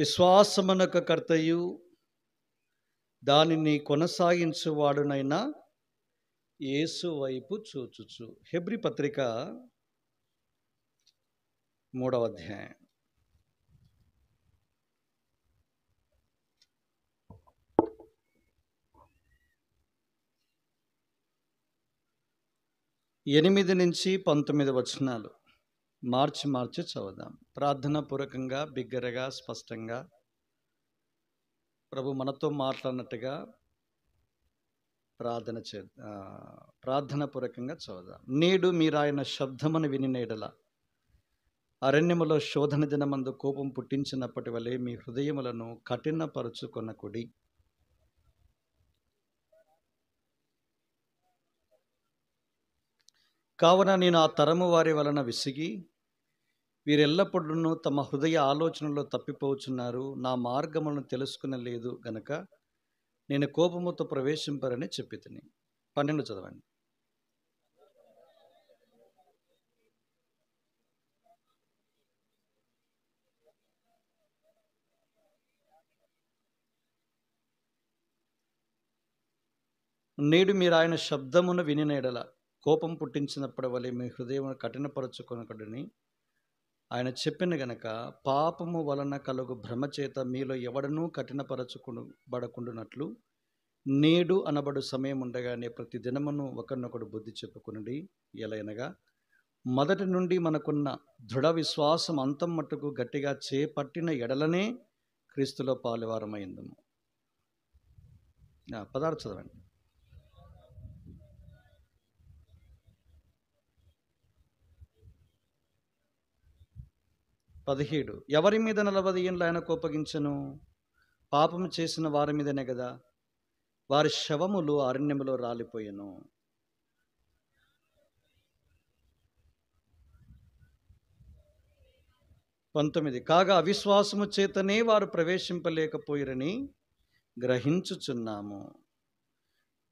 విశ్వాసమునక కర్తయు దానిని కొనసాగించువాడునైనా యేసు వైపు చూచుచు హెబ్రి పత్రిక మూడవ అధ్యాయం ఎనిమిది నుంచి పంతొమ్మిది వచనాలు మార్చి మార్చి చదువుదాం ప్రార్థన పూర్వకంగా బిగ్గరగా స్పష్టంగా ప్రభు మనతో మాట్లాడినట్టుగా ప్రార్థన చే ప్రార్థన పూర్వకంగా చదువుదాం నేడు మీరు ఆయన శబ్దమని విని నేడల అరణ్యములో శోధన దినమందు కోపం పుట్టించినప్పటి వలె మీ హృదయములను కుడి కావున నేను ఆ తరము వారి వలన విసిగి వీరెల్లప్పుడూ తమ హృదయ ఆలోచనలో తప్పిపోచున్నారు నా మార్గములను తెలుసుకునలేదు గనక నేను కోపముతో ప్రవేశింపరని చెప్పి తిని పన్నెండు చదవండి నేడు మీరు ఆయన శబ్దమును వినిన కోపం పుట్టించినప్పుడు వలె మీ హృదయం కఠినపరచుకొనకడని ఆయన చెప్పిన గనక పాపము వలన కలుగు భ్రమచేత మీలో ఎవడనూ కఠినపరచుకు బడకుండునట్లు నేడు అనబడు సమయం ఉండగానే ప్రతి దినమును ఒకరినొకడు బుద్ధి చెప్పుకునండి ఎలైనగా మొదటి నుండి మనకున్న దృఢ విశ్వాసం అంతం మట్టుకు గట్టిగా చేపట్టిన ఎడలనే క్రీస్తులో పాలివారమైందము పదార్థ చదవండి పదిహేడు ఎవరి మీద నలభై ఏండ్లు ఆయన కోపగించను పాపం చేసిన వారి మీదనే కదా వారి శవములు అరణ్యములో రాలిపోయాను పంతొమ్మిది కాగా అవిశ్వాసము చేతనే వారు ప్రవేశింపలేకపోయిరని గ్రహించుచున్నాము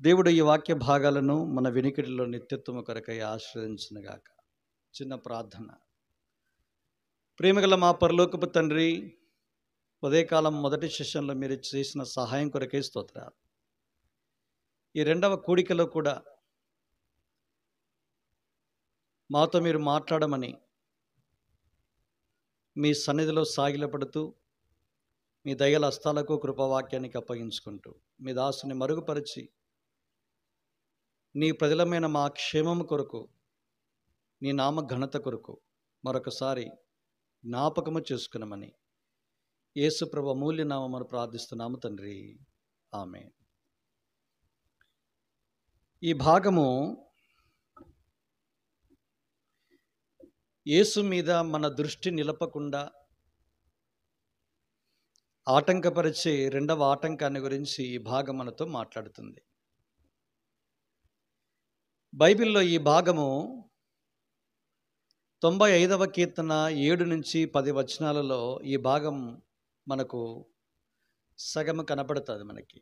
దేవుడు ఈ వాక్య భాగాలను మన వినికిడిలో నిత్యత్వము కొరకై ఆశ్రయించినగాక చిన్న ప్రార్థన ప్రేమగల మా పరలోకపు తండ్రి ఉదయకాలం మొదటి సెషన్లో మీరు చేసిన సహాయం కొరకే స్తోత్రాలు ఈ రెండవ కూడికలో కూడా మాతో మీరు మాట్లాడమని మీ సన్నిధిలో సాగిలపడుతూ మీ దయల హస్తాలకు కృపవాక్యానికి అప్పగించుకుంటూ మీ దాసుని మరుగుపరిచి నీ ప్రజలమైన మా క్షేమం కొరకు నీ నామ ఘనత కొరకు మరొకసారి జ్ఞాపకము చేసుకునమని యేసుప్రభ మూల్యనామను ప్రార్థిస్తున్నాము తండ్రి ఆమె ఈ భాగము యేసు మీద మన దృష్టి నిలపకుండా ఆటంకపరిచే రెండవ ఆటంకాన్ని గురించి ఈ భాగం మనతో మాట్లాడుతుంది బైబిల్లో ఈ భాగము తొంభై ఐదవ కీర్తన ఏడు నుంచి పది వచనాలలో ఈ భాగం మనకు సగం కనపడుతుంది మనకి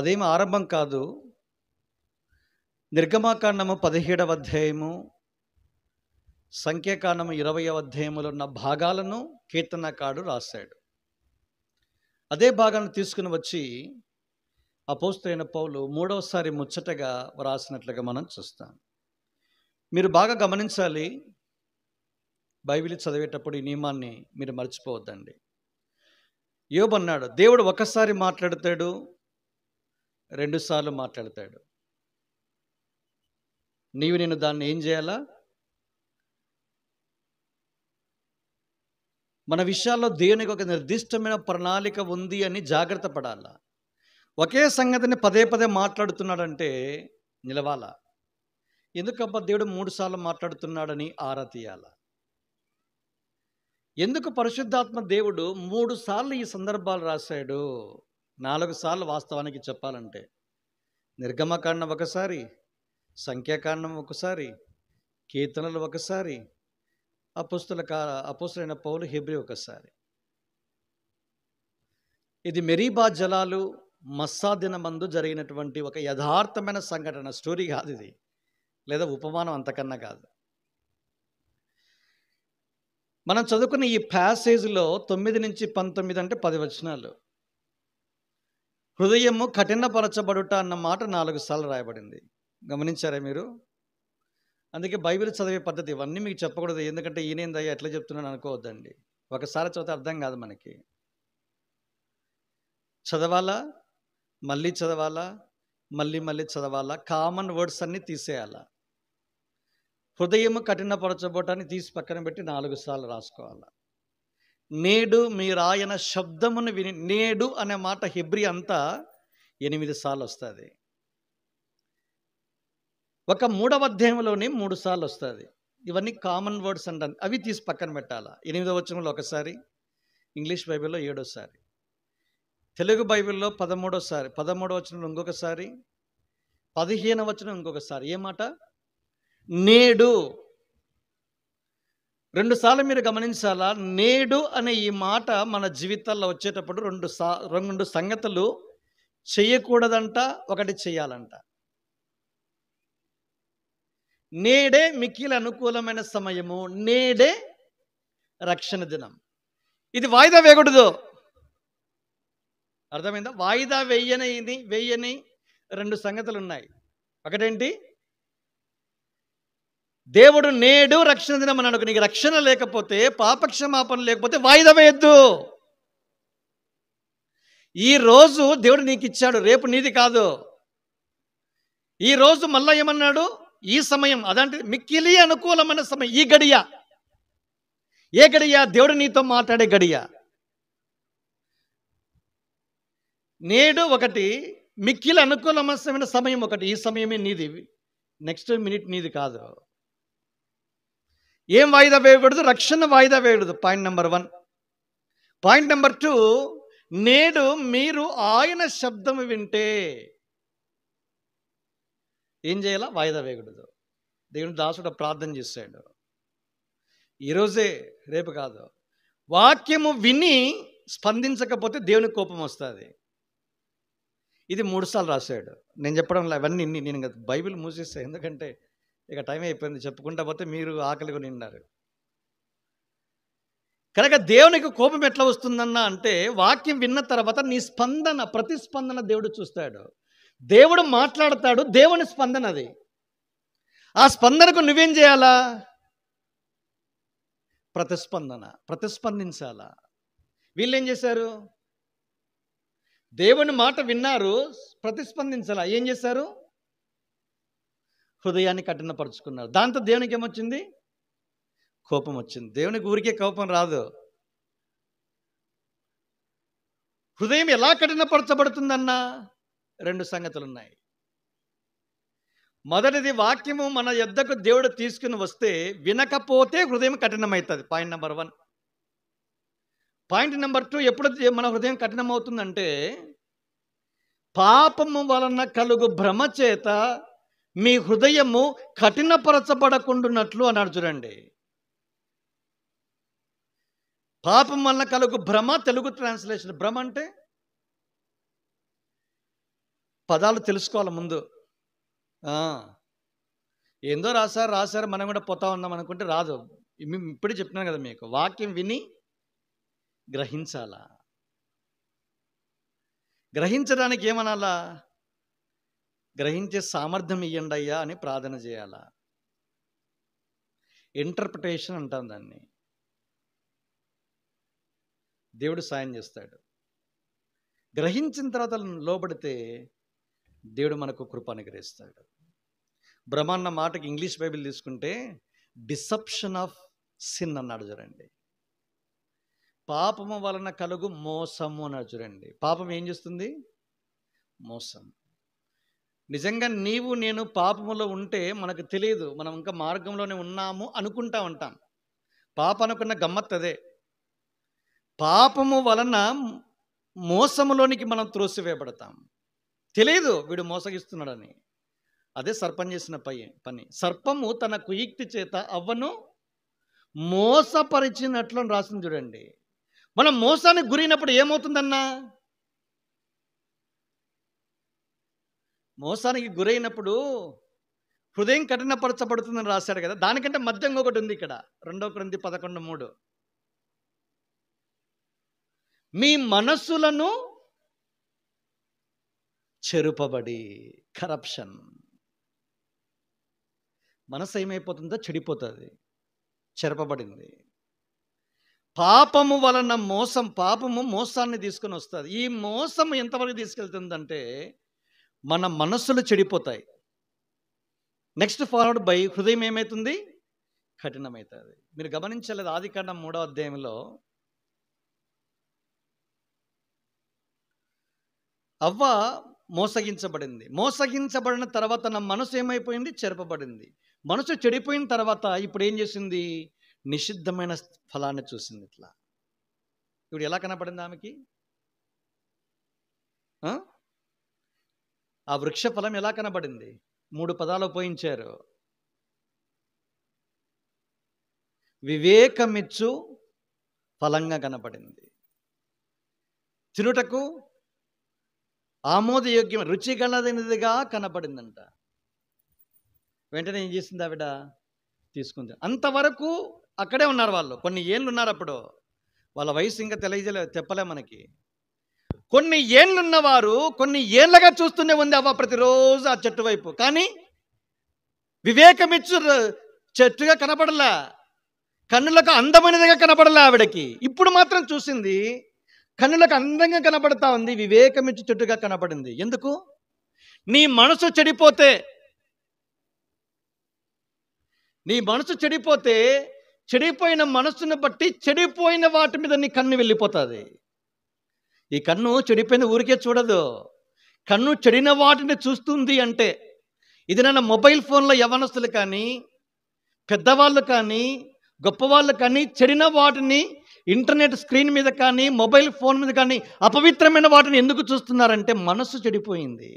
అదేమి ఆరంభం కాదు నిర్గమాకాండము పదిహేడవ అధ్యాయము సంఖ్యాకాండము ఇరవై అధ్యాయములో ఉన్న భాగాలను కీర్తనకాడు రాశాడు అదే భాగాన్ని తీసుకుని వచ్చి అపోస్తైన పౌలు మూడవసారి ముచ్చటగా వ్రాసినట్లుగా మనం చూస్తాం మీరు బాగా గమనించాలి బైబిల్ చదివేటప్పుడు ఈ నియమాన్ని మీరు మర్చిపోవద్దండి యోబన్నాడు దేవుడు ఒకసారి మాట్లాడతాడు రెండుసార్లు మాట్లాడతాడు నీవు నేను దాన్ని ఏం చేయాలా మన విషయాల్లో దేవునికి ఒక నిర్దిష్టమైన ప్రణాళిక ఉంది అని జాగ్రత్త పడాలా ఒకే సంగతిని పదే పదే మాట్లాడుతున్నాడంటే నిలవాలా ఎందుకబ్బా దేవుడు మూడుసార్లు మాట్లాడుతున్నాడని ఆరా తీయాల ఎందుకు పరిశుద్ధాత్మ దేవుడు మూడు సార్లు ఈ సందర్భాలు రాశాడు నాలుగు సార్లు వాస్తవానికి చెప్పాలంటే నిర్గమకాండం ఒకసారి సంఖ్యాకాండం ఒకసారి కీర్తనలు ఒకసారి అపుస్తుల అపుస్తులైన పౌలు హెబ్రి ఒకసారి ఇది మెరీబా జలాలు మస్సాదిన మందు జరిగినటువంటి ఒక యథార్థమైన సంఘటన స్టోరీ కాదు ఇది లేదా ఉపమానం అంతకన్నా కాదు మనం చదువుకున్న ఈ ప్యాసేజ్లో తొమ్మిది నుంచి పంతొమ్మిది అంటే పది వచనాలు హృదయము కఠినపరచబడుట అన్న మాట నాలుగు సార్లు రాయబడింది గమనించారా మీరు అందుకే బైబిల్ చదివే పద్ధతి ఇవన్నీ మీకు చెప్పకూడదు ఎందుకంటే ఈయనేందయ్యా ఎట్లా చెప్తున్నాను అనుకోవద్దండి ఒకసారి చదివితే అర్థం కాదు మనకి చదవాలా మళ్ళీ చదవాలా మళ్ళీ మళ్ళీ చదవాలా కామన్ వర్డ్స్ అన్నీ తీసేయాలా హృదయం కఠినపరచబోటాన్ని తీసి పక్కన పెట్టి నాలుగు సార్లు రాసుకోవాలి నేడు మీరు ఆయన శబ్దమును విని నేడు అనే మాట హెబ్రి అంతా ఎనిమిది సార్లు వస్తుంది ఒక మూడవ అధ్యాయంలోనే మూడు సార్లు వస్తుంది ఇవన్నీ కామన్ వర్డ్స్ అంట అవి తీసి పక్కన పెట్టాలా ఎనిమిదవ వచనంలో ఒకసారి ఇంగ్లీష్ బైబిల్లో ఏడోసారి తెలుగు బైబిల్లో పదమూడోసారి పదమూడో వచనంలో ఇంకొకసారి పదిహేను వచనం ఇంకొకసారి ఏ మాట నేడు రెండుసార్లు మీరు గమనించాలా నేడు అనే ఈ మాట మన జీవితాల్లో వచ్చేటప్పుడు రెండు రెండు సంగతులు చేయకూడదంట ఒకటి చేయాలంట నేడే మిక్కిల అనుకూలమైన సమయము నేడే రక్షణ దినం ఇది వాయిదా వేయకూడదు అర్థమైందా వాయిదా వేయని వేయని రెండు సంగతులు ఉన్నాయి ఒకటేంటి దేవుడు నేడు రక్షణ దినం అన్నాడు నీకు రక్షణ లేకపోతే పాపక్షమాపణ లేకపోతే వాయిదా వేయద్దు ఈ రోజు దేవుడు నీకు ఇచ్చాడు రేపు నీది కాదు ఈ రోజు మళ్ళా ఏమన్నాడు ఈ సమయం అదంటే మిక్కిలి అనుకూలమైన సమయం ఈ గడియ ఏ గడియ దేవుడు నీతో మాట్లాడే గడియ నేడు ఒకటి మిక్కిలి అనుకూలమైన సమయం ఒకటి ఈ సమయమే నీది నెక్స్ట్ మినిట్ నీది కాదు ఏం వాయిదా వేయకూడదు రక్షణ వాయిదా వేయకూడదు point number one point number two నేడు మీరు ఆయన శబ్దం వింటే ఏం చేయాలా వాయిదా వేయకూడదు దేవుని దాసుడు ప్రార్థన చేశాడు ఈరోజే రేపు కాదు వాక్యము విని స్పందించకపోతే దేవుని కోపం వస్తుంది ఇది మూడుసార్లు రాశాడు నేను చెప్పడం ఇవన్నీ నేను బైబిల్ మూసేస్తాను ఎందుకంటే ఇక టైం అయిపోయింది చెప్పుకుంటా పోతే మీరు ఆకలిగా నిన్నారు కనుక దేవునికి కోపం ఎట్లా వస్తుందన్నా అంటే వాక్యం విన్న తర్వాత నీ స్పందన ప్రతిస్పందన దేవుడు చూస్తాడు దేవుడు మాట్లాడతాడు దేవుని స్పందన అది ఆ స్పందనకు నువ్వేం చేయాలా ప్రతిస్పందన ప్రతిస్పందించాలా వీళ్ళేం చేశారు దేవుని మాట విన్నారు ప్రతిస్పందించాలా ఏం చేశారు హృదయాన్ని కఠినపరుచుకున్నారు దాంతో దేవునికి ఏమొచ్చింది కోపం వచ్చింది దేవునికి ఊరికే కోపం రాదు హృదయం ఎలా కఠినపరచబడుతుందన్న రెండు సంగతులు ఉన్నాయి మొదటిది వాక్యము మన యుద్ధకు దేవుడు తీసుకుని వస్తే వినకపోతే హృదయం కఠినమవుతుంది point number one point number two ఎప్పుడు మన హృదయం కఠినమవుతుందంటే పాపము వలన కలుగు భ్రమ చేత మీ హృదయము కఠినపరచబడకుండునట్లు అన్నాడు చూడండి పాపం వల్ల కలుగు భ్రమ తెలుగు ట్రాన్స్లేషన్ భ్రమ అంటే పదాలు తెలుసుకోవాలి ముందు ఏందో రాశారు రాశారు మనం కూడా పోతా ఉన్నాం అనుకుంటే రాదు ఇప్పుడే చెప్పినాను కదా మీకు వాక్యం విని గ్రహించాలా గ్రహించడానికి ఏమనాలా గ్రహించే సామర్థ్యం ఇవ్వండి అయ్యా అని ప్రార్థన చేయాలా ఇంటర్ప్రిటేషన్ అంటాం దాన్ని దేవుడు సాయం చేస్తాడు గ్రహించిన తర్వాత లోబడితే దేవుడు మనకు కృప అనుగ్రహిస్తాడు బ్రహ్మాన్న మాటకి ఇంగ్లీష్ బైబిల్ తీసుకుంటే డిసెప్షన్ ఆఫ్ సిన్ అన్నాడు చూడండి పాపము వలన కలుగు మోసము అన్నాడు చూడండి పాపం ఏం చేస్తుంది మోసం నిజంగా నీవు నేను పాపములో ఉంటే మనకు తెలియదు మనం ఇంకా మార్గంలోనే ఉన్నాము అనుకుంటా ఉంటాం పాప అనుకున్న గమ్మత్ అదే పాపము వలన మోసములోనికి మనం త్రోసివేయబడతాం తెలియదు వీడు మోసగిస్తున్నాడని అదే సర్పం చేసిన పై పని సర్పము తన కుయుక్తి చేత అవ్వను మోసపరిచినట్లు రాసింది చూడండి మనం మోసానికి గురైనప్పుడు ఏమవుతుందన్నా మోసానికి గురైనప్పుడు హృదయం కఠినపరచబడుతుందని రాశాడు కదా దానికంటే మద్యం ఒకటి ఉంది ఇక్కడ రెండో క్రింది పదకొండు మూడు మీ మనస్సులను చెరుపబడి కరప్షన్ మనసు ఏమైపోతుందో చెడిపోతుంది చెరపబడింది పాపము వలన మోసం పాపము మోసాన్ని తీసుకుని వస్తుంది ఈ మోసం ఎంతవరకు తీసుకెళ్తుందంటే మన మనస్సులు చెడిపోతాయి నెక్స్ట్ ఫార్వర్డ్ బై హృదయం ఏమవుతుంది కఠినమవుతుంది మీరు గమనించలేదు ఆది కాండం మూడో అధ్యాయంలో అవ్వ మోసగించబడింది మోసగించబడిన తర్వాత నా మనసు ఏమైపోయింది చెరపబడింది మనసు చెడిపోయిన తర్వాత ఇప్పుడు ఏం చేసింది నిషిద్ధమైన ఫలాన్ని చూసింది ఇట్లా ఇప్పుడు ఎలా కనపడింది ఆమెకి ఆ వృక్ష ఫలం ఎలా కనబడింది మూడు పదాలు పోయించారు వివేకమిచ్చు ఫలంగా కనపడింది తినుటకు ఆమోదయోగ్యం రుచి కనపడిందంట వెంటనే ఏం చేసింది ఆవిడ తీసుకుంది అంతవరకు అక్కడే ఉన్నారు వాళ్ళు కొన్ని ఏళ్ళు ఉన్నారు అప్పుడు వాళ్ళ వయసు ఇంకా తెలియజేయలే చెప్పలే మనకి కొన్ని ఏళ్ళున్నవారు కొన్ని ఏళ్ళగా చూస్తూనే ఉంది అవ్వ ప్రతిరోజు ఆ చెట్టు వైపు కానీ వివేకమిచ్చు చెట్టుగా కనపడలా కన్నులకు అందమైనదిగా కనపడలా ఆవిడకి ఇప్పుడు మాత్రం చూసింది కన్నులకు అందంగా కనపడతా ఉంది వివేకమిచ్చు చెట్టుగా కనపడింది ఎందుకు నీ మనసు చెడిపోతే నీ మనసు చెడిపోతే చెడిపోయిన మనసును బట్టి చెడిపోయిన వాటి మీద నీ కన్ను వెళ్ళిపోతుంది ఈ కన్ను చెడిపోయిన ఊరికే చూడదు కన్ను చెడిన వాటిని చూస్తుంది అంటే ఇది నన్న మొబైల్ ఫోన్లో యవనస్తులు కానీ పెద్దవాళ్ళు కానీ గొప్పవాళ్ళు కానీ చెడిన వాటిని ఇంటర్నెట్ స్క్రీన్ మీద కానీ మొబైల్ ఫోన్ మీద కానీ అపవిత్రమైన వాటిని ఎందుకు చూస్తున్నారంటే మనస్సు చెడిపోయింది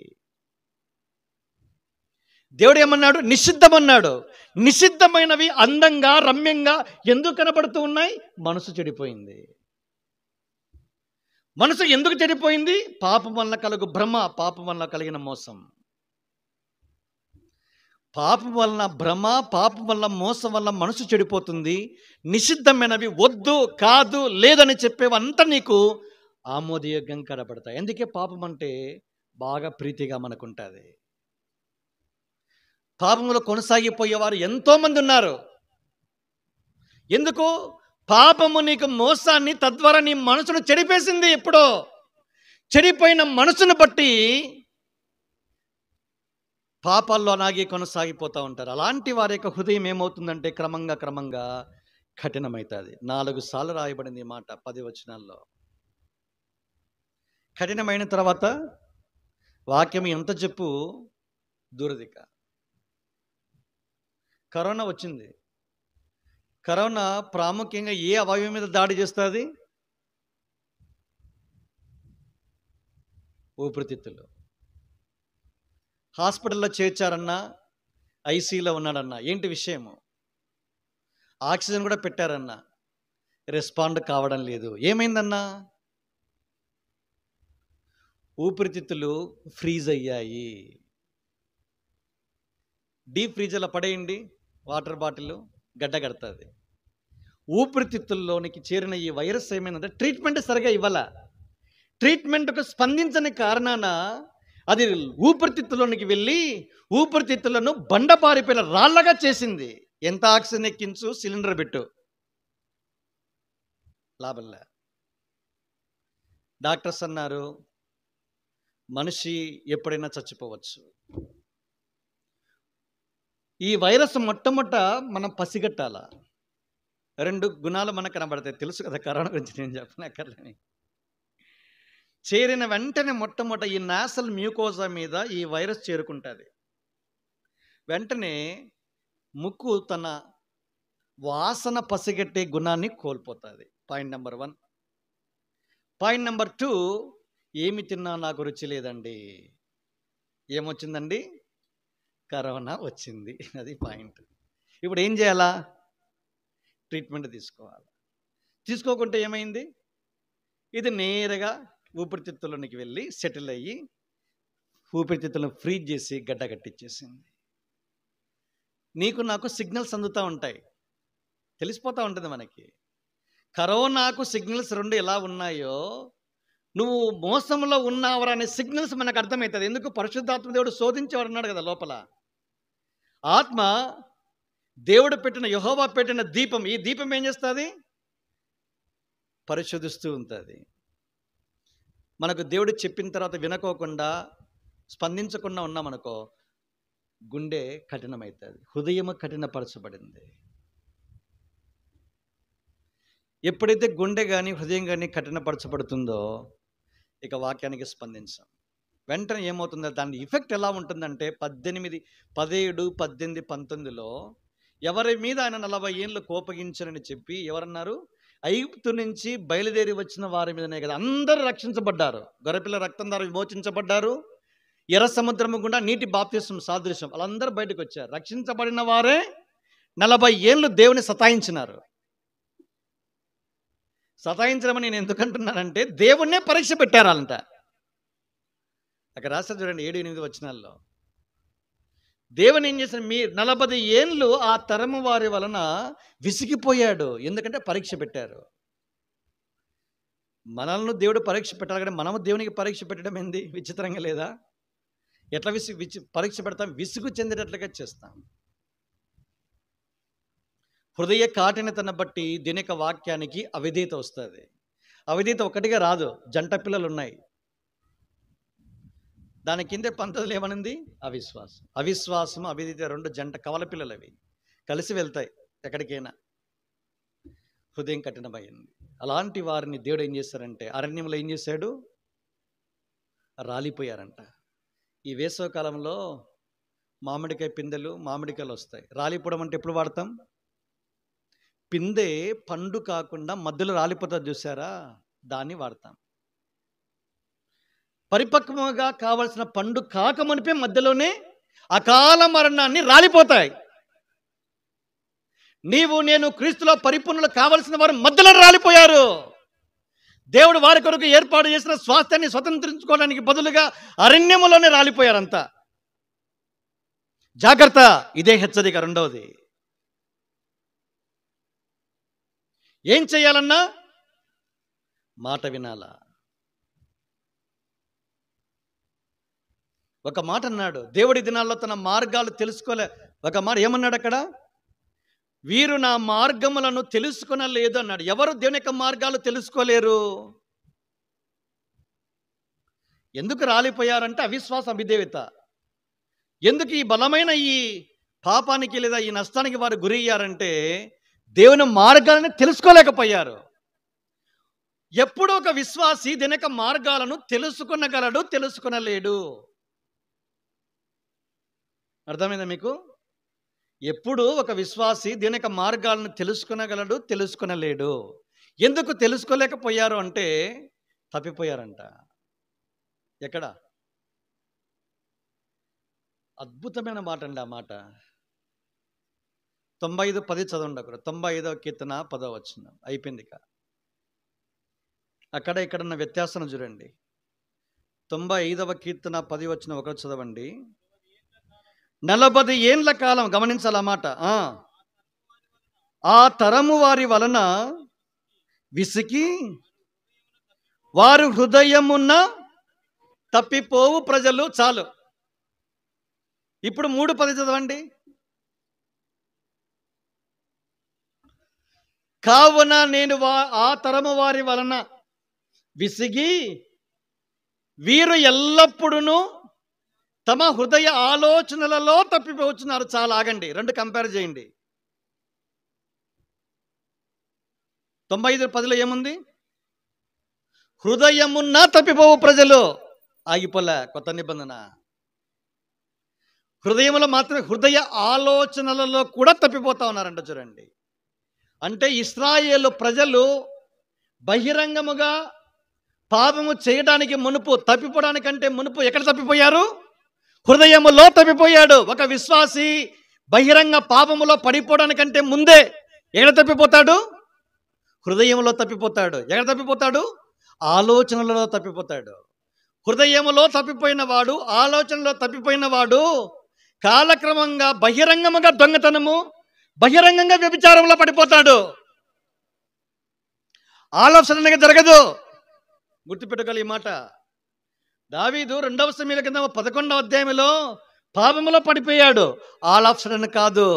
దేవుడు ఏమన్నాడు నిషిద్ధమన్నాడు నిషిద్ధమైనవి అందంగా రమ్యంగా ఎందుకు కనబడుతూ ఉన్నాయి మనసు చెడిపోయింది మనసు ఎందుకు చెడిపోయింది పాపం వల్ల కలుగు భ్రమ పాపం వల్ల కలిగిన మోసం పాపం వల్ల భ్రమ పాపం వల్ల మోసం వల్ల మనసు చెడిపోతుంది నిషిద్ధమైనవి వద్దు కాదు లేదని చెప్పేవంతా నీకు ఆమోదయోగ్యం కనబడతాయి అందుకే పాపం అంటే బాగా ప్రీతిగా మనకుంటుంది పాపంలో కొనసాగిపోయేవారు ఎంతోమంది ఉన్నారు ఎందుకు పాపము నీకు మోసాన్ని తద్వారా నీ మనసును చెడిపేసింది ఎప్పుడో చెడిపోయిన మనసును బట్టి పాపాల్లో అలాగే కొనసాగిపోతూ ఉంటారు అలాంటి వారి యొక్క హృదయం ఏమవుతుందంటే క్రమంగా క్రమంగా కఠినమవుతుంది నాలుగు సార్లు రాయబడింది మాట పది వచనాల్లో కఠినమైన తర్వాత వాక్యం ఎంత చెప్పు దురదిక కరోనా వచ్చింది కరోనా ప్రాముఖ్యంగా ఏ అవయవం మీద దాడి చేస్తుంది ఊపిరితిత్తులు హాస్పిటల్లో చేర్చారన్నా ఐసీలో ఉన్నాడన్నా ఏంటి విషయము ఆక్సిజన్ కూడా పెట్టారన్నా రెస్పాండ్ కావడం లేదు ఏమైందన్నా ఊపిరితిత్తులు ఫ్రీజ్ అయ్యాయి డీప్ ఫ్రీజ్ అలా పడేయండి వాటర్ బాటిల్ గడ్డ కడుతుంది ఊపిరితిత్తుల్లోనికి చేరిన ఈ వైరస్ ఏమైందంటే ట్రీట్మెంట్ సరిగా ఇవ్వాల ట్రీట్మెంట్కు స్పందించని కారణాన అది ఊపిరితిత్తులోనికి వెళ్ళి ఊపిరితిత్తులను బండపారిపోయిన రాళ్ళగా చేసింది ఎంత ఆక్సిజన్ ఎక్కించు సిలిండర్ పెట్టు లాభంలా డాక్టర్స్ అన్నారు మనిషి ఎప్పుడైనా చచ్చిపోవచ్చు ఈ వైరస్ మొట్టమొట్ట మనం పసిగట్టాల రెండు గుణాలు మనకు కనబడతాయి తెలుసు కదా కరోనా గురించి నేను చెప్పనక్కర్లేని చేరిన వెంటనే మొట్టమొదట ఈ నాసల్ మ్యూకోజా మీద ఈ వైరస్ చేరుకుంటుంది వెంటనే ముక్కు తన వాసన పసిగట్టే గుణాన్ని కోల్పోతుంది point number one point number two ఏమి తిన్నా నాకు రుచి లేదండి ఏమొచ్చిందండి కరోనా వచ్చింది అది పాయింట్ ఇప్పుడు ఏం చేయాలా ట్రీట్మెంట్ తీసుకోవాలి తీసుకోకుంటే ఏమైంది ఇది నేరుగా ఊపిరితిత్తులోనికి వెళ్ళి సెటిల్ అయ్యి ఊపిరితిత్తులను ఫ్రీజ్ చేసి గడ్డ కట్టించేసింది నీకు నాకు సిగ్నల్స్ అందుతూ ఉంటాయి తెలిసిపోతూ ఉంటుంది మనకి కరోనాకు సిగ్నల్స్ రెండు ఎలా ఉన్నాయో నువ్వు మోసంలో ఉన్నావరా అనే సిగ్నల్స్ మనకు అర్థమవుతుంది ఎందుకు పరిశుద్ధాత్మ దేవుడు శోధించేవాడు అన్నాడు కదా లోపల ఆత్మ దేవుడు పెట్టిన యహోవా పెట్టిన దీపం ఈ దీపం ఏం చేస్తుంది పరిశోధిస్తూ ఉంటుంది మనకు దేవుడు చెప్పిన తర్వాత వినకోకుండా స్పందించకుండా ఉన్నామనుకో గుండె కఠినమవుతుంది హృదయం కఠినపరచబడింది ఎప్పుడైతే గుండె కానీ హృదయం కానీ కఠినపరచబడుతుందో ఇక వాక్యానికి స్పందించాం వెంటనే ఏమవుతుందో దాని ఎఫెక్ట్ ఎలా ఉంటుందంటే పద్దెనిమిది పదిహేడు పద్దెనిమిది పంతొమ్మిదిలో ఎవరి మీద ఆయన నలభై ఏళ్ళు కోపగించరని చెప్పి ఎవరన్నారు ఐగుప్తు నుంచి బయలుదేరి వచ్చిన వారి మీదనే కదా అందరూ రక్షించబడ్డారు గొర్రెపిల్ల రక్తం ద్వారా విమోచించబడ్డారు ఎర్ర సముద్రము గుండా నీటి బాప్తీసం సాదృశ్యం వాళ్ళందరూ బయటకు వచ్చారు రక్షించబడిన వారే నలభై ఏళ్ళు దేవుని సతాయించినారు సతాయించడమని నేను ఎందుకంటున్నానంటే దేవుణ్ణే పరీక్ష పెట్టారంట అక్కడ రాస్తారు చూడండి ఏడు ఎనిమిది వచనాల్లో దేవుని ఏం చేసిన మీ నలభై ఏండ్లు ఆ తరము వారి వలన విసిగిపోయాడు ఎందుకంటే పరీక్ష పెట్టారు మనల్ని దేవుడు పరీక్ష పెట్టాలి కానీ మనము దేవునికి పరీక్ష పెట్టడం ఏంది విచిత్రంగా లేదా ఎట్లా విసి విచి పరీక్ష పెడతాం విసుగు చెందేటట్లుగా చేస్తాం హృదయ కాఠినతను బట్టి దినక వాక్యానికి అవిధీత వస్తుంది అవిధీత ఒకటిగా రాదు జంట పిల్లలు ఉన్నాయి దాని కిందే పంతులు ఏమనింది అవిశ్వాసం అవిశ్వాసం అవిదిత రెండు జంట కవల పిల్లలు అవి కలిసి వెళ్తాయి ఎక్కడికైనా హృదయం కఠినమైంది అలాంటి వారిని దేవుడు ఏం చేశారంటే అరణ్యంలో ఏం చేశాడు రాలిపోయారంట ఈ వేసవకాలంలో మామిడికాయ పిందెలు మామిడికాయలు వస్తాయి రాలిపోవడం అంటే ఎప్పుడు వాడతాం పిందె పండు కాకుండా మధ్యలో రాలిపోతుంది చూసారా దాన్ని వాడతాం పరిపక్వంగా కావలసిన పండు కాకమనిపే మధ్యలోనే అకాల మరణాన్ని రాలిపోతాయి నీవు నేను క్రీస్తులో పరిపూర్ణలు కావలసిన వారు మధ్యలో రాలిపోయారు దేవుడు వారి కొరకు ఏర్పాటు చేసిన స్వాస్థ్యాన్ని స్వతంత్రించుకోవడానికి బదులుగా అరణ్యములోనే రాలిపోయారంతా జాగ్రత్త ఇదే హెచ్చరిక రెండవది ఏం చేయాలన్నా మాట వినాలా ఒక మాట అన్నాడు దేవుడి దినాల్లో తన మార్గాలు తెలుసుకోలే ఒక మాట ఏమన్నాడు అక్కడ వీరు నా మార్గములను తెలుసుకునలేదు అన్నాడు ఎవరు దేవుని యొక్క మార్గాలు తెలుసుకోలేరు ఎందుకు రాలిపోయారంటే అవిశ్వాస అభిదేవిత ఎందుకు ఈ బలమైన ఈ పాపానికి లేదా ఈ నష్టానికి వారు గురి అయ్యారంటే దేవుని మార్గాలను తెలుసుకోలేకపోయారు ఎప్పుడో ఒక విశ్వాసి దినక మార్గాలను తెలుసుకునగలడు తెలుసుకునలేడు అర్థమైందా మీకు ఎప్పుడు ఒక విశ్వాసి దీని యొక్క మార్గాలను తెలుసుకునగలడు తెలుసుకునలేడు ఎందుకు తెలుసుకోలేకపోయారు అంటే తప్పిపోయారంట ఎక్కడ అద్భుతమైన మాట అండి ఆ మాట తొంభై ఐదు పది చదవండి అక్కడ తొంభై ఐదో కీర్తన పదో వచ్చిన అయిపోయింది ఇక అక్కడ ఇక్కడ ఉన్న వ్యత్యాసం చూడండి తొంభై ఐదవ కీర్తన పది వచ్చిన ఒకరు చదవండి నలభై ఏండ్ల కాలం గమనించాలన్నమాట ఆ తరము వారి వలన విసికి వారు హృదయం ఉన్న తప్పిపోవు ప్రజలు చాలు ఇప్పుడు మూడు పది చదవండి కావున నేను వా ఆ తరము వారి వలన విసిగి వీరు ఎల్లప్పుడూ తమ హృదయ ఆలోచనలలో తప్పిపోతున్నారు చాలా ఆగండి రెండు కంపేర్ చేయండి తొంభై ఐదు పదిలో ఏముంది హృదయమున్న తప్పిపోవు ప్రజలు ఆగిపోలే కొత్త నిబంధన హృదయంలో మాత్రమే హృదయ ఆలోచనలలో కూడా తప్పిపోతా ఉన్నారంట చూడండి అంటే ఇస్రాయేల్ ప్రజలు బహిరంగముగా పాపము చేయడానికి మునుపు తప్పిపోవడానికంటే మునుపు ఎక్కడ తప్పిపోయారు హృదయములో తప్పిపోయాడు ఒక విశ్వాసి బహిరంగ పాపములో పడిపోవడానికంటే ముందే ఎక్కడ తప్పిపోతాడు హృదయంలో తప్పిపోతాడు ఎక్కడ తప్పిపోతాడు ఆలోచనలలో తప్పిపోతాడు హృదయములో తప్పిపోయిన వాడు ఆలోచనలో తప్పిపోయిన వాడు కాలక్రమంగా బహిరంగముగా దొంగతనము బహిరంగంగా వ్యభిచారంలో పడిపోతాడు ఆలోచన జరగదు గుర్తుపెట్టుకోవాలి ఈ మాట దావీదు రెండవ సమయంలో కింద పదకొండవ అధ్యాయంలో పాపంలో పడిపోయాడు ఆల్ ఆప్షన్ అని కాదు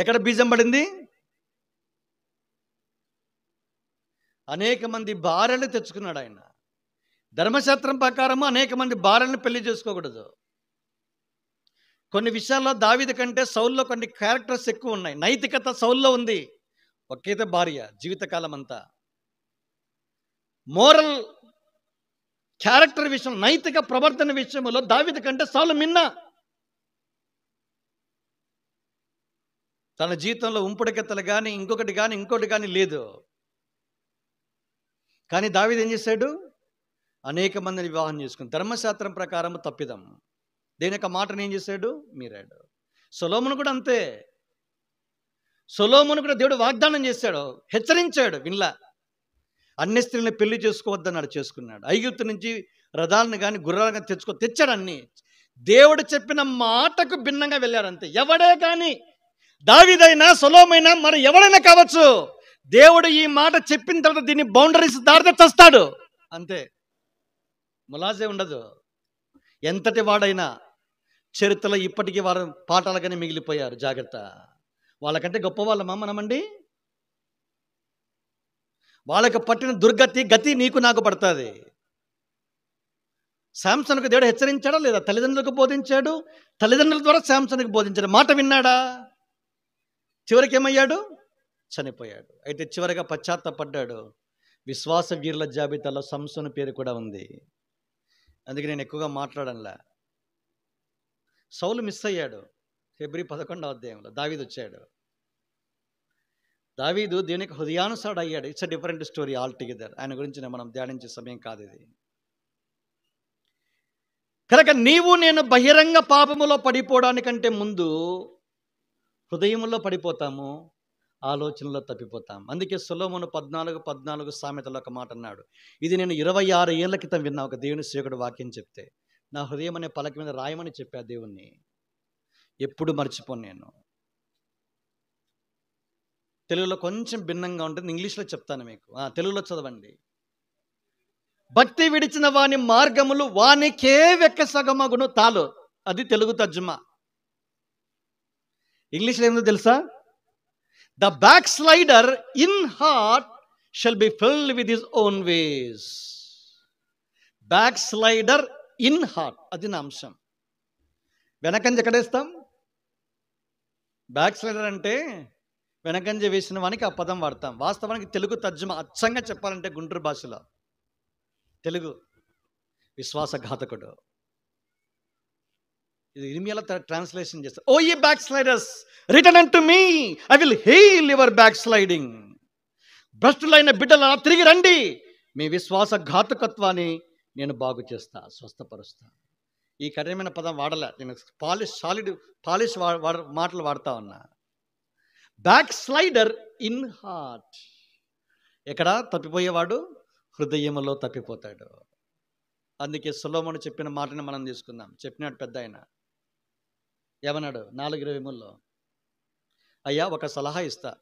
ఎక్కడ బీజం పడింది అనేక మంది భార్యలు తెచ్చుకున్నాడు ఆయన ధర్మశాస్త్రం ప్రకారము అనేక మంది భార్యలను పెళ్లి చేసుకోకూడదు కొన్ని విషయాల్లో దావిద కంటే సౌల్లో కొన్ని క్యారెక్టర్స్ ఎక్కువ ఉన్నాయి నైతికత సౌల్లో ఉంది ఒకేతే భార్య జీవితకాలం అంతా మోరల్ క్యారెక్టర్ విషయం నైతిక ప్రవర్తన విషయంలో దావిద కంటే సాలు మిన్న తన జీవితంలో ఉంపుడుకెత్తలు కానీ ఇంకొకటి కానీ ఇంకోటి కానీ లేదు కానీ దావిద ఏం చేశాడు అనేక మందిని వివాహం చేసుకుని ధర్మశాస్త్రం ప్రకారం తప్పిదం దేని యొక్క మాటను ఏం చేశాడు మీరాడు సొలోమును కూడా అంతే సొలోమును కూడా దేవుడు వాగ్దానం చేశాడు హెచ్చరించాడు వినలా అన్ని స్త్రీలను పెళ్లి చేసుకోవద్దన్నాడు చేసుకున్నాడు ఐగుప్తు నుంచి రథాలను కానీ గుర్రాలను కానీ తెచ్చుకో తెచ్చాడు అన్ని దేవుడు చెప్పిన మాటకు భిన్నంగా వెళ్ళారంతే ఎవడే కానీ దావిదైనా సొలోమైనా మరి ఎవడైనా కావచ్చు దేవుడు ఈ మాట చెప్పిన తర్వాత దీన్ని బౌండరీస్ దాడితే తెస్తాడు అంతే ములాజే ఉండదు ఎంతటి వాడైనా చరిత్రలో ఇప్పటికీ వారు కానీ మిగిలిపోయారు జాగ్రత్త వాళ్ళకంటే గొప్ప వాళ్ళ మమ్మనమండి వాళ్ళకి పట్టిన దుర్గతి గతి నీకు నాకు పడుతుంది శాంసన్కు దేవుడు హెచ్చరించాడా లేదా తల్లిదండ్రులకు బోధించాడు తల్లిదండ్రుల ద్వారా శాంసన్కి బోధించాడు మాట విన్నాడా చివరికి ఏమయ్యాడు చనిపోయాడు అయితే చివరిగా పశ్చాత్తపడ్డాడు విశ్వాస వీరుల జాబితాలో సంసోను పేరు కూడా ఉంది అందుకే నేను ఎక్కువగా మాట్లాడంలా సౌలు మిస్ అయ్యాడు ఫిబ్రవరి పదకొండవ అధ్యాయంలో దావిది వచ్చాడు దావీదు దీనికి హృదయానుసాడు అయ్యాడు it's a different story all together ఆయన గురించి మనం ధ్యానించే సమయం కాదు ఇది కనుక నీవు నేను బహిరంగ పాపములో పడిపోవడానికంటే ముందు హృదయంలో పడిపోతాము ఆలోచనలో తప్పిపోతాం అందుకే సులోమును పద్నాలుగు పద్నాలుగు సామెతలో ఒక మాట అన్నాడు ఇది నేను ఇరవై ఆరు ఏళ్ల క్రితం విన్నా ఒక దేవుని శ్రీకుడు వాక్యం చెప్తే నా హృదయం అనే పలక మీద రాయమని చెప్పా దేవుణ్ణి ఎప్పుడు మర్చిపోను నేను తెలుగులో కొంచెం భిన్నంగా ఉంటుంది ఇంగ్లీష్లో చెప్తాను మీకు తెలుగులో చదవండి భక్తి విడిచిన వాని మార్గములు వానికే సగమగును తాలు అది తెలుగు తజ్జుమా ఇంగ్లీష్లో ఏందో తెలుసా the backslider in heart shall be filled with his own ways backslider in heart అది నా అంశం వెనకంజ ఎక్కడేస్తాం బ్యాక్ స్లైడర్ అంటే వెనకంజ వేసిన వానికి ఆ పదం వాడతాం వాస్తవానికి తెలుగు తర్జుమ అచ్చంగా చెప్పాలంటే గుంటూరు భాషలో తెలుగు విశ్వాసఘాతకుడు ఇది ఇరిమియాలో ట్రాన్స్లేషన్ చేస్తారు ఓ ఈ backsliders return and to me I will heal your backsliding భ్రష్టులైన బిడ్డల తిరిగి రండి మీ విశ్వాస ఘాతకత్వాన్ని నేను బాగు చేస్తా స్వస్థపరుస్తా ఈ కఠినమైన పదం వాడలే నేను పాలిష్ సాలిడ్ పాలిష్ వాడ మాటలు వాడుతా ఉన్నా బ్యాక్ స్లైడర్ ఇన్ హార్ట్ ఎక్కడ తప్పిపోయేవాడు హృదయంలో తప్పిపోతాడు అందుకే సులోమను చెప్పిన మాటని మనం తీసుకుందాం చెప్పినాడు పెద్ద ఆయన ఏమన్నాడు నాలుగు ఇరవై మూడులో అయ్యా ఒక సలహా ఇస్తా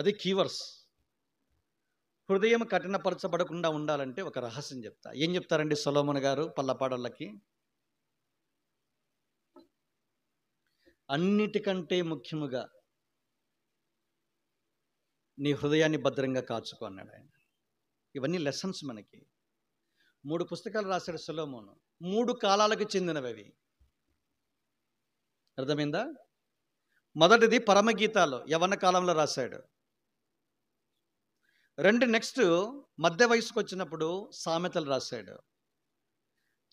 అది కీవర్స్ హృదయం కఠినపరచబడకుండా ఉండాలంటే ఒక రహస్యం చెప్తా ఏం చెప్తారండి సొలోమన్ గారు పల్లపాడోళ్ళకి అన్నిటికంటే ముఖ్యముగా నీ హృదయాన్ని భద్రంగా కాచుకో అన్నాడు ఆయన ఇవన్నీ లెసన్స్ మనకి మూడు పుస్తకాలు రాశాడు సులోమోను మూడు కాలాలకు చెందినవి అవి అర్థమైందా మొదటిది పరమగీతాలు యవన కాలంలో రాశాడు రెండు నెక్స్ట్ మధ్య వయసుకు వచ్చినప్పుడు సామెతలు రాశాడు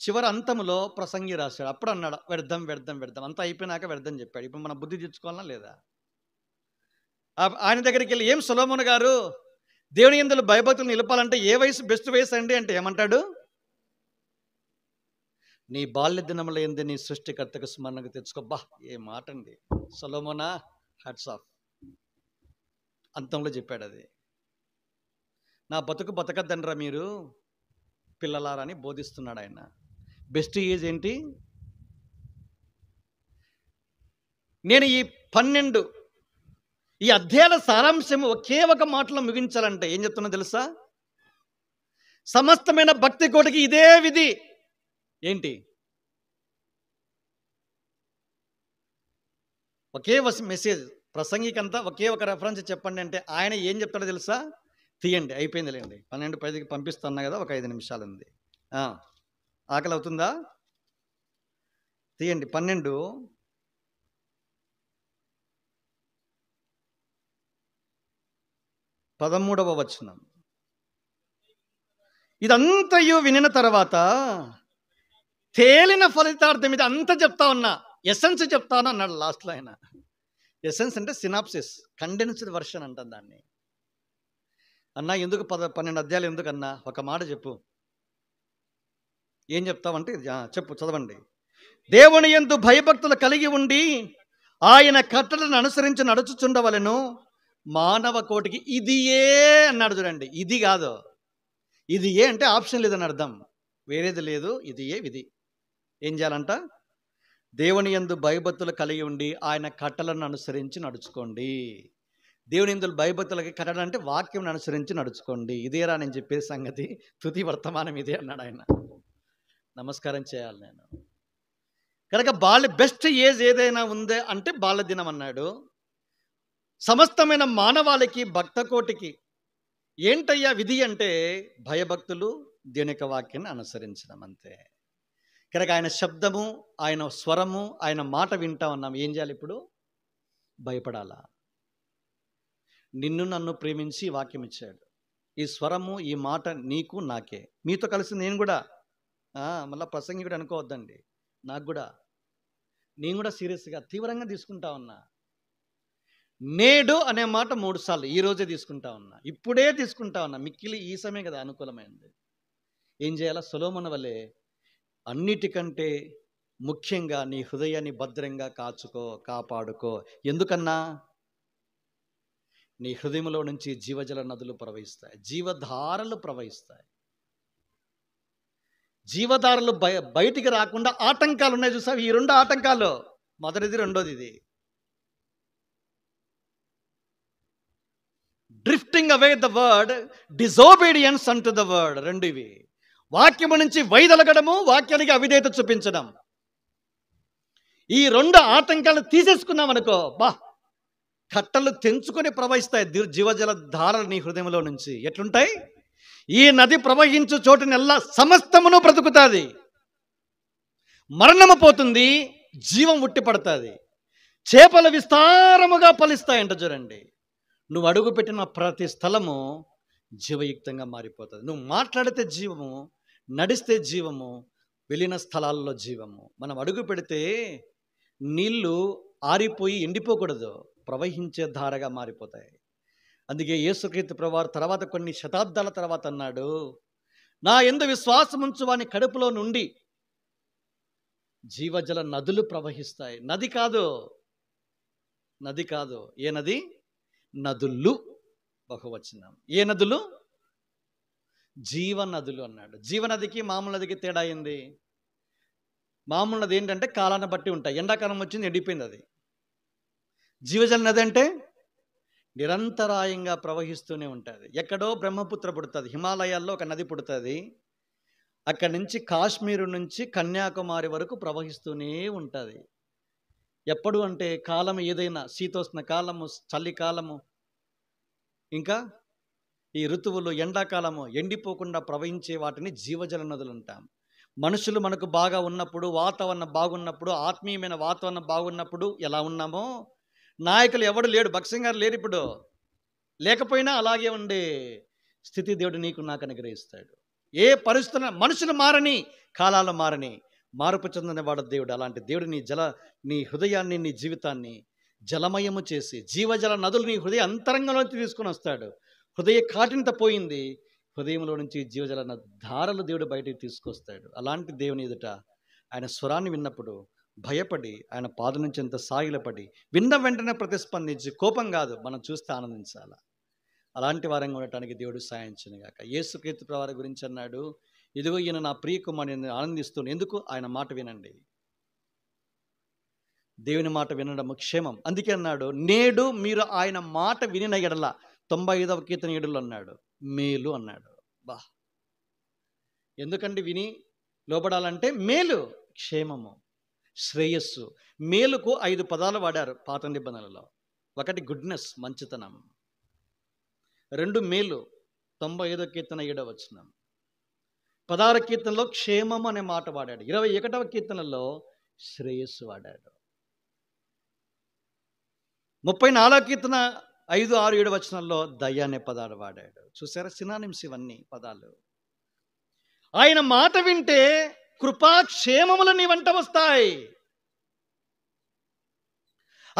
చివరి అంతంలో ప్రసంగి రాశాడు అప్పుడు అన్నాడు వ్యర్థం వ్యర్థం వ్యర్థం అంతా అయిపోయినాక వ్యర్థం చెప్పాడు ఇప్పుడు మన బుద్ధి తెచ్చుకోవాలా లేదా ఆయన దగ్గరికి వెళ్ళి ఏం సులోమన్ గారు దేవుని ఎందులో భయభక్తులు నిలపాలంటే ఏ వయసు బెస్ట్ వయసు అండి అంటే ఏమంటాడు నీ బాల్య దినముల ఎందు నీ సృష్టికర్తకు స్మరణకు తెచ్చుకోబ్బా ఏ మాట అండి సొలోమోనా హ్యాట్స్ ఆఫ్ అంతంలో చెప్పాడు అది నా బతుకు బతకద్దండ్రా మీరు పిల్లలారని బోధిస్తున్నాడు ఆయన బెస్ట్ ఏజ్ ఏంటి నేను ఈ పన్నెండు ఈ అధ్యాయాల సారాంశం ఒకే ఒక మాటలో ముగించాలంటే ఏం చెప్తున్నా తెలుసా సమస్తమైన భక్తి కోటికి ఇదే విధి ఏంటి ఒకే మెసేజ్ ప్రసంగికంతా ఒకే ఒక రెఫరెన్స్ చెప్పండి అంటే ఆయన ఏం చెప్తాడో తెలుసా తీయండి అయిపోయిందిలేండి పన్నెండు పదికి పంపిస్తున్నా కదా ఒక ఐదు నిమిషాలు ఉంది ఆకలి అవుతుందా తీయండి పన్నెండు పదమూడవ వచనం ఇదంతయు వినిన తర్వాత తేలిన ఫలితార్థం ఇది అంత చెప్తా ఉన్నా ఎసెన్స్ చెప్తాను అన్నాడు లాస్ట్లో ఆయన ఎసెన్స్ అంటే సినాప్సిస్ కండెన్స్డ్ వర్షన్ అంటాను దాన్ని అన్నా ఎందుకు పద పన్నెండు ఎందుకు ఎందుకన్నా ఒక మాట చెప్పు ఏం చెప్తావంటే చెప్పు చదవండి దేవుని ఎందు భయభక్తులు కలిగి ఉండి ఆయన కట్టలను అనుసరించి నడుచుచుండవలను మానవ కోటికి ఇది ఏ అన్నాడు చూడండి ఇది కాదు ఇది ఏ అంటే ఆప్షన్ లేదని అర్థం వేరేది లేదు ఇది ఏ విధి ఏం చేయాలంట దేవుని ఎందు భయభక్తులు కలిగి ఉండి ఆయన కట్టలను అనుసరించి నడుచుకోండి దేవుని ఎందుకు భయభక్తులకి కట్టడం అంటే వాక్యం అనుసరించి నడుచుకోండి ఇదేరా నేను చెప్పే సంగతి తుది వర్తమానం ఇదే అన్నాడు ఆయన నమస్కారం చేయాలి నేను కనుక బాల్య బెస్ట్ ఏజ్ ఏదైనా ఉందే అంటే దినం అన్నాడు సమస్తమైన మానవాళికి భక్తకోటికి ఏంటయ్యా విధి అంటే భయభక్తులు దినక వాక్యాన్ని అనుసరించడం అంతే కనుక ఆయన శబ్దము ఆయన స్వరము ఆయన మాట వింటా అన్నాం ఏం చేయాలి ఇప్పుడు భయపడాలా నిన్ను నన్ను ప్రేమించి వాక్యం ఇచ్చాడు ఈ స్వరము ఈ మాట నీకు నాకే మీతో కలిసి నేను కూడా మళ్ళీ ప్రసంగికుడు అనుకోవద్దండి నాకు కూడా నేను కూడా సీరియస్గా తీవ్రంగా తీసుకుంటా ఉన్నా నేడు అనే మాట మూడు సార్లు ఈ రోజే తీసుకుంటా ఉన్నా ఇప్పుడే తీసుకుంటా ఉన్నా మిక్కిలి ఈ సమయం కదా అనుకూలమైంది ఏం చేయాలా సులోమన వలె అన్నిటికంటే ముఖ్యంగా నీ హృదయాన్ని భద్రంగా కాచుకో కాపాడుకో ఎందుకన్నా నీ హృదయంలో నుంచి జీవజల నదులు ప్రవహిస్తాయి జీవధారలు ప్రవహిస్తాయి జీవదారులు బయ బయటికి రాకుండా ఆటంకాలు ఉన్నాయి చూసావు ఈ రెండు ఆటంకాలు మొదటిది రెండోది ఇది drifting away the word disobedience unto the word రెండు ఇవి వాక్యము నుంచి వైదొలగడము వాక్యానికి అవిధేత చూపించడం ఈ రెండు ఆటంకాలు తీసేసుకున్నాం అనుకో బా కట్టలు తెంచుకొని ప్రవహిస్తాయి జీవజల ధారలు నీ హృదయంలో నుంచి ఎట్లుంటాయి ఈ నది ప్రవహించు చోటునెల్లా సమస్తమును బ్రతుకుతుంది మరణము పోతుంది జీవం ఉట్టి పడుతుంది చేపలు విస్తారముగా ఫలిస్తాయంట చూడండి నువ్వు అడుగుపెట్టిన ప్రతి స్థలము జీవయుక్తంగా మారిపోతుంది నువ్వు మాట్లాడితే జీవము నడిస్తే జీవము వెళ్ళిన స్థలాల్లో జీవము మనం అడుగు పెడితే నీళ్లు ఆరిపోయి ఎండిపోకూడదు ప్రవహించే ధారగా మారిపోతాయి అందుకే యేసుక్రీస్తు ప్రభువారు తర్వాత కొన్ని శతాబ్దాల తర్వాత అన్నాడు నా ఎందు విశ్వాసముంచు వాని కడుపులో నుండి జీవజల నదులు ప్రవహిస్తాయి నది కాదు నది కాదు ఏ నది నదులు బహువచనం ఏ నదులు జీవనదులు అన్నాడు జీవనదికి మామూలు నదికి తేడా అయింది మామూలు నది ఏంటంటే కాలాన్ని బట్టి ఉంటాయి ఎండాకాలం వచ్చింది ఎండిపోయింది అది జీవజల నది అంటే నిరంతరాయంగా ప్రవహిస్తూనే ఉంటుంది ఎక్కడో బ్రహ్మపుత్ర పుడుతుంది హిమాలయాల్లో ఒక నది పుడుతుంది అక్కడి నుంచి కాశ్మీరు నుంచి కన్యాకుమారి వరకు ప్రవహిస్తూనే ఉంటుంది ఎప్పుడు అంటే కాలం ఏదైనా శీతోష్ణ కాలము చలికాలము ఇంకా ఈ ఋతువులు ఎండాకాలము ఎండిపోకుండా ప్రవహించే వాటిని జీవజల నదులు అంటాం మనుషులు మనకు బాగా ఉన్నప్పుడు వాతావరణం బాగున్నప్పుడు ఆత్మీయమైన వాతావరణం బాగున్నప్పుడు ఎలా ఉన్నామో నాయకులు ఎవడు లేడు భక్సింగారు లేరు ఇప్పుడు లేకపోయినా అలాగే ఉండే స్థితి దేవుడు నీకు నాకు అనుగ్రహిస్తాడు ఏ పరిస్థితుల మనుషులు మారని కాలాలు మారని మార్పు చెందనివాడు దేవుడు అలాంటి దేవుడు నీ జల నీ హృదయాన్ని నీ జీవితాన్ని జలమయము చేసి జీవజల నదులు నీ హృదయ అంతరంగంలోంచి తీసుకుని వస్తాడు హృదయ కాటింత పోయింది హృదయంలో నుంచి జీవజల ధారలు దేవుడు బయటికి తీసుకొస్తాడు అలాంటి దేవుని ఎదుట ఆయన స్వరాన్ని విన్నప్పుడు భయపడి ఆయన పాద నుంచి ఎంత సాగిలపడి విన్న వెంటనే ప్రతిస్పందించి కోపం కాదు మనం చూస్తే ఆనందించాల అలాంటి వారంగా ఉండటానికి దేవుడు సాయం గాక యేసుకీర్తి ప్రవారి గురించి అన్నాడు ఇదిగో ఈయన నా ప్రియకుమారుని ఆనందిస్తూ ఎందుకు ఆయన మాట వినండి దేవుని మాట వినడం క్షేమం అందుకే అన్నాడు నేడు మీరు ఆయన మాట వినిన ఎడల తొంభై ఐదవ కీర్తన ఏడులు అన్నాడు మేలు అన్నాడు బా ఎందుకంటే విని లోపడాలంటే మేలు క్షేమము శ్రేయస్సు మేలుకు ఐదు పదాలు వాడారు పాత నిబంధనలో ఒకటి గుడ్నెస్ మంచితనం రెండు మేలు తొంభై ఐదో కీర్తన ఏడవ వచ్చిన పదార కీర్తనలో క్షేమం అనే మాట వాడాడు ఇరవై ఒకటవ కీర్తనలో శ్రేయస్సు వాడాడు ముప్పై నాలుగో కీర్తన ఐదు ఆరు ఏడు వచనంలో దయ అనే పదాలు వాడాడు చూసారా సినానిమ్స్ ఇవన్నీ పదాలు ఆయన మాట వింటే కృపాక్షేమములు నీ వెంట వస్తాయి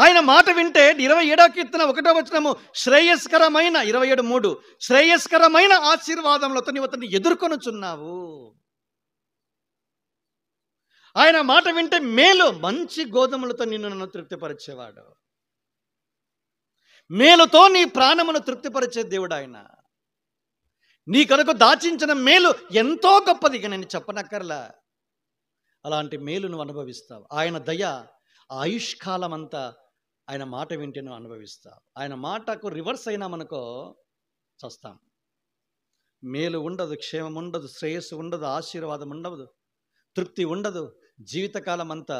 ఆయన మాట వింటే ఇరవై ఏడో కీర్తన ఒకటో వచ్చినము శ్రేయస్కరమైన ఇరవై ఏడు మూడు శ్రేయస్కరమైన ఆశీర్వాదములతో నీవు అతన్ని ఎదుర్కొనుచున్నావు ఆయన మాట వింటే మేలు మంచి గోధుమలతో నిన్ను నన్ను తృప్తిపరిచేవాడు మేలుతో నీ ప్రాణమును తృప్తిపరిచే దేవుడు ఆయన నీ కనుక దాచించిన మేలు ఎంతో గొప్పది ఇక నేను చెప్పనక్కర్లా అలాంటి మేలును అనుభవిస్తావు ఆయన దయ ఆయుష్కాలం అంతా ఆయన మాట వింటే నువ్వు అనుభవిస్తావు ఆయన మాటకు రివర్స్ అయినామనుకో చస్తాం మేలు ఉండదు క్షేమం ఉండదు శ్రేయస్సు ఉండదు ఆశీర్వాదం ఉండదు తృప్తి ఉండదు జీవితకాలం అంతా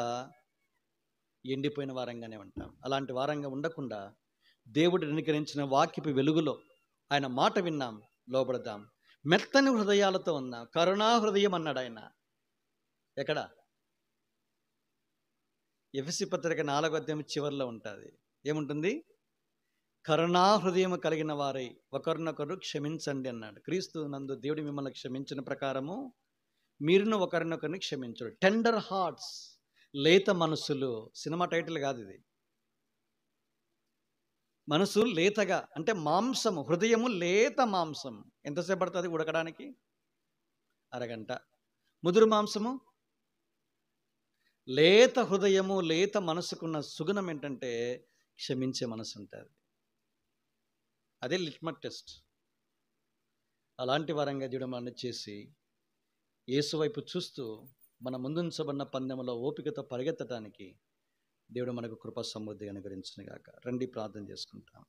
ఎండిపోయిన వారంగానే ఉంటాం అలాంటి వారంగా ఉండకుండా దేవుడు నికరించిన వాక్యపు వెలుగులో ఆయన మాట విన్నాం లోబడదాం మెత్తని హృదయాలతో ఉన్నాం కరుణా హృదయం అన్నాడు ఆయన ఎక్కడ ఎఫ్సి పత్రిక నాలుగో అధ్యాయం చివరిలో ఉంటుంది ఏముంటుంది కరుణా కలిగిన వారై ఒకరినొకరు క్షమించండి అన్నాడు క్రీస్తు నందు దేవుడు మిమ్మల్ని క్షమించిన ప్రకారము మీరును ఒకరినొకరిని క్షమించడు టెండర్ హార్ట్స్ లేత మనసులు సినిమా టైటిల్ కాదు ఇది మనసు లేతగా అంటే మాంసము హృదయము లేత మాంసం ఎంతసేపు పడుతుంది ఉడకడానికి అరగంట ముదురు మాంసము లేత హృదయము లేత మనసుకున్న సుగుణం ఏంటంటే క్షమించే మనసు ఉంటుంది అదే లిట్మట్ టెస్ట్ అలాంటి వారంగా దేవుడు చేసి యేసు వైపు చూస్తూ మన ముందుంచబడిన పందెంలో ఓపికతో పరిగెత్తడానికి దేవుడు మనకు కృప సమృద్ధి గాక రండి ప్రార్థన చేసుకుంటాం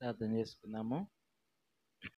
ప్రార్థన చేసుకున్నాము